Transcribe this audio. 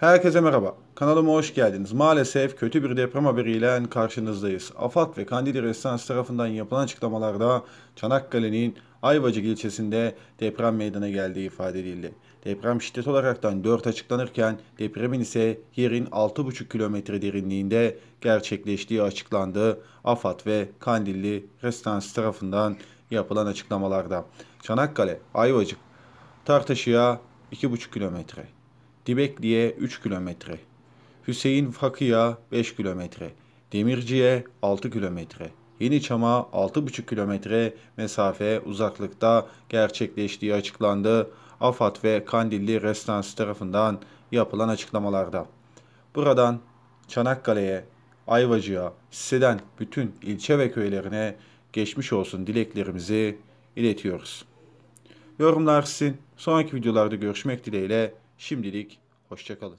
Herkese merhaba. Kanalıma hoş geldiniz. Maalesef kötü bir deprem haberiyle karşınızdayız. AFAD ve Kandilli Restans tarafından yapılan açıklamalarda Çanakkale'nin Ayvacık ilçesinde deprem meydana geldiği ifade edildi. Deprem şiddet olaraktan 4 açıklanırken depremin ise yerin 6,5 kilometre derinliğinde gerçekleştiği açıklandı. AFAD ve Kandilli Restans tarafından yapılan açıklamalarda. Çanakkale, Ayvacık, Tartaşı'ya 2,5 kilometre. Dibekli'ye 3 kilometre, Hüseyin Fakı'ya 5 kilometre, Demirci'ye 6 kilometre, Yeniçam'a 6,5 kilometre mesafe uzaklıkta gerçekleştiği açıklandı AFAD ve Kandilli Restansı tarafından yapılan açıklamalarda. Buradan Çanakkale'ye, Ayvacı'ya, Sise'den bütün ilçe ve köylerine geçmiş olsun dileklerimizi iletiyoruz. Yorumlar sizin. Sonraki videolarda görüşmek dileğiyle. Şimdilik hoşçakalın.